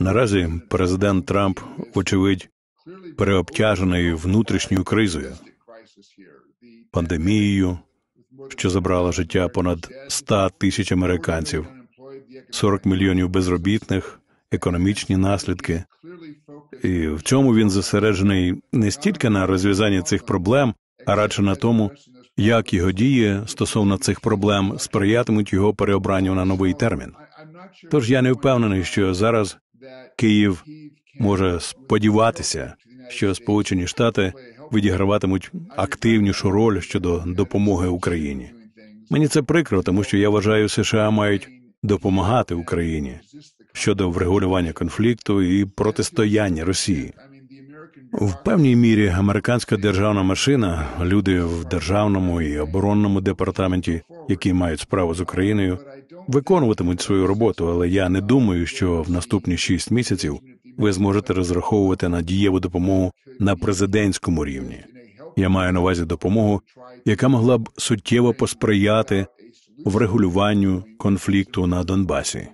Наразі президент Трамп, вочевидь, переобтяжений внутрішньою кризою, пандемією, що забрала життя понад 100 тисяч американців, 40 мільйонів безробітних, економічні наслідки. І в цьому він зосереджений не стільки на розв'язанні цих проблем, а радше на тому, як його дії стосовно цих проблем сприятимуть його переобранню на новий термін. Тож я не впевнений, що зараз Київ може сподіватися, що Сполучені Штати відіграватимуть активнішу роль щодо допомоги Україні. Мені це прикро, тому що я вважаю, США мають допомагати Україні щодо врегулювання конфлікту і протистояння Росії. В певній мірі американська державна машина, люди в державному і оборонному департаменті, які мають справу з Україною, виконуватимуть свою роботу, але я не думаю, що в наступні шість місяців ви зможете розраховувати на дієву допомогу на президентському рівні. Я маю на увазі допомогу, яка могла б суттєво посприяти врегулюванню конфлікту на Донбасі.